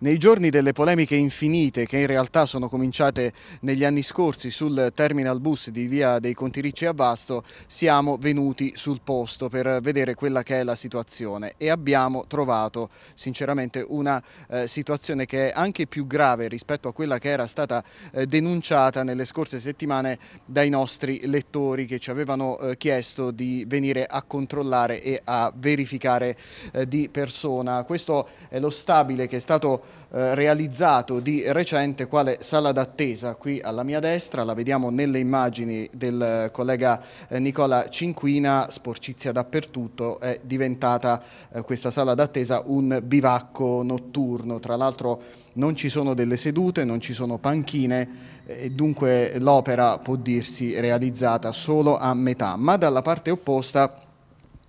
Nei giorni delle polemiche infinite che in realtà sono cominciate negli anni scorsi sul terminal bus di via dei Conti Ricci a Vasto, siamo venuti sul posto per vedere quella che è la situazione e abbiamo trovato sinceramente una eh, situazione che è anche più grave rispetto a quella che era stata eh, denunciata nelle scorse settimane dai nostri lettori che ci avevano eh, chiesto di venire a controllare e a verificare eh, di persona. Questo è lo stabile che è stato eh, realizzato di recente quale sala d'attesa qui alla mia destra, la vediamo nelle immagini del eh, collega eh, Nicola Cinquina, sporcizia dappertutto, è diventata eh, questa sala d'attesa un bivacco notturno, tra l'altro non ci sono delle sedute, non ci sono panchine eh, e dunque l'opera può dirsi realizzata solo a metà, ma dalla parte opposta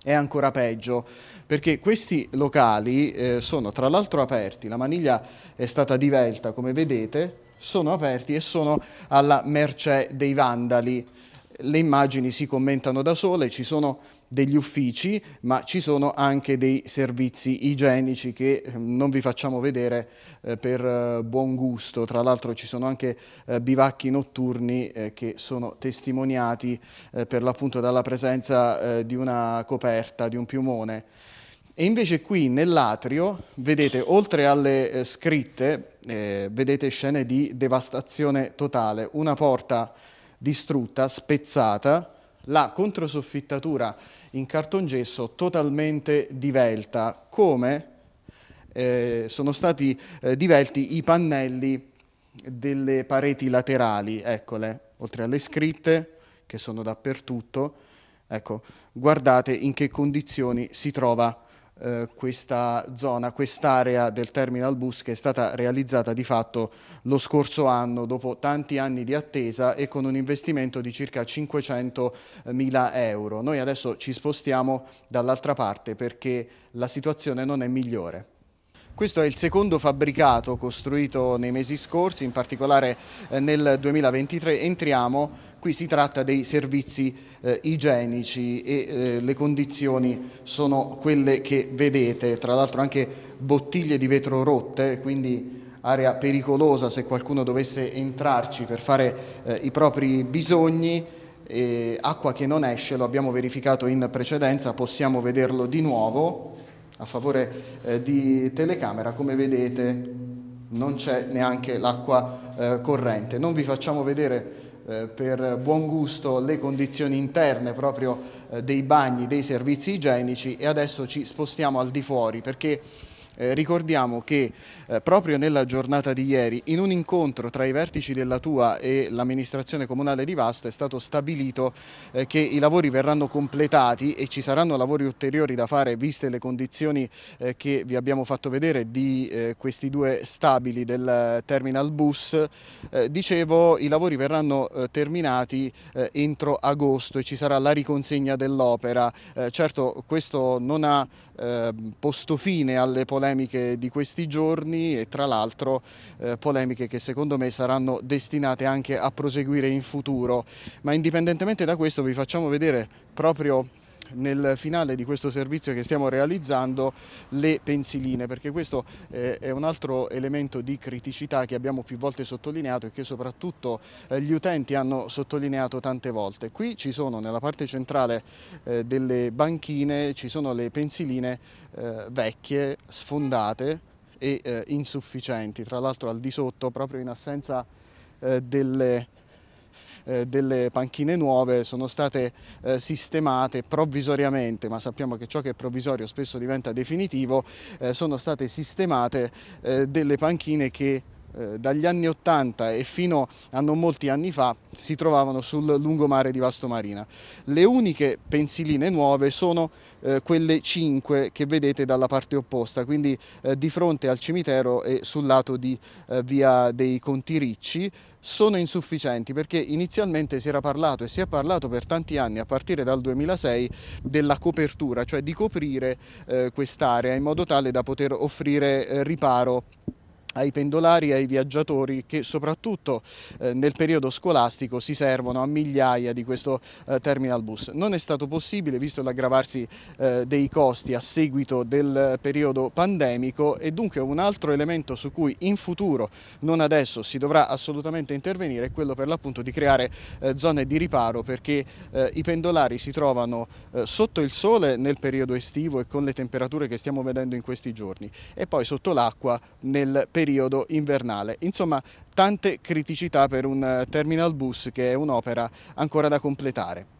è ancora peggio, perché questi locali eh, sono tra l'altro aperti, la maniglia è stata divelta come vedete, sono aperti e sono alla mercé dei vandali. Le immagini si commentano da sole, ci sono degli uffici, ma ci sono anche dei servizi igienici che eh, non vi facciamo vedere eh, per eh, buon gusto. Tra l'altro ci sono anche bivacchi notturni che sono testimoniati per l'appunto dalla presenza di una coperta, di un piumone. E invece qui nell'atrio vedete, oltre alle scritte, vedete scene di devastazione totale, una porta distrutta, spezzata, la controsoffittatura in cartongesso totalmente divelta, come eh, sono stati eh, divelti i pannelli delle pareti laterali, eccole, oltre alle scritte che sono dappertutto, ecco, guardate in che condizioni si trova eh, questa zona, quest'area del terminal bus che è stata realizzata di fatto lo scorso anno dopo tanti anni di attesa e con un investimento di circa 500 mila euro. Noi adesso ci spostiamo dall'altra parte perché la situazione non è migliore. Questo è il secondo fabbricato costruito nei mesi scorsi, in particolare eh, nel 2023 entriamo, qui si tratta dei servizi eh, igienici e eh, le condizioni sono quelle che vedete, tra l'altro anche bottiglie di vetro rotte, quindi area pericolosa se qualcuno dovesse entrarci per fare eh, i propri bisogni, acqua che non esce, lo abbiamo verificato in precedenza, possiamo vederlo di nuovo a favore eh, di telecamera, come vedete non c'è neanche l'acqua eh, corrente. Non vi facciamo vedere eh, per buon gusto le condizioni interne proprio eh, dei bagni, dei servizi igienici e adesso ci spostiamo al di fuori perché eh, ricordiamo che eh, proprio nella giornata di ieri, in un incontro tra i vertici della Tua e l'amministrazione comunale di Vasto, è stato stabilito eh, che i lavori verranno completati e ci saranno lavori ulteriori da fare, viste le condizioni eh, che vi abbiamo fatto vedere di eh, questi due stabili del eh, terminal bus. dicevo, i lavori verranno terminati entro agosto e ci sarà la riconsegna dell'opera. certo, questo non ha posto fine alle polemiche polemiche di questi giorni e tra l'altro eh, polemiche che secondo me saranno destinate anche a proseguire in futuro. Ma indipendentemente da questo vi facciamo vedere proprio nel finale di questo servizio che stiamo realizzando le pensiline perché questo eh, è un altro elemento di criticità che abbiamo più volte sottolineato e che soprattutto eh, gli utenti hanno sottolineato tante volte. Qui ci sono nella parte centrale eh, delle banchine ci sono le pensiline vecchie, sfondate e insufficienti, tra l'altro al di sotto proprio in assenza delle eh, delle panchine nuove sono state eh, sistemate provvisoriamente, ma sappiamo che ciò che è provvisorio spesso diventa definitivo, eh, sono state sistemate eh, delle panchine che eh, dagli anni 80 e fino a non molti anni fa si trovavano sul lungomare di Vasto Marina. Le uniche pensiline nuove sono eh, quelle 5 che vedete dalla parte opposta, quindi eh, di fronte al cimitero e sul lato di eh, via dei Conti Ricci, sono insufficienti perché inizialmente si era parlato e si è parlato per tanti anni, a partire dal 2006, della copertura, cioè di coprire eh, quest'area in modo tale da poter offrire riparo ai pendolari e ai viaggiatori che soprattutto eh, nel periodo scolastico si servono a migliaia di questo eh, terminal bus. Non è stato possibile visto l'aggravarsi eh, dei costi a seguito del periodo pandemico e dunque un altro elemento su cui in futuro, non adesso, si dovrà assolutamente intervenire è quello per l'appunto di creare zone di riparo perché i pendolari si trovano sotto il sole nel periodo estivo e con le temperature che stiamo vedendo in questi giorni e poi sotto l'acqua nel periodo periodo invernale. Insomma, tante criticità per un eh, terminal bus che è un'opera ancora da completare.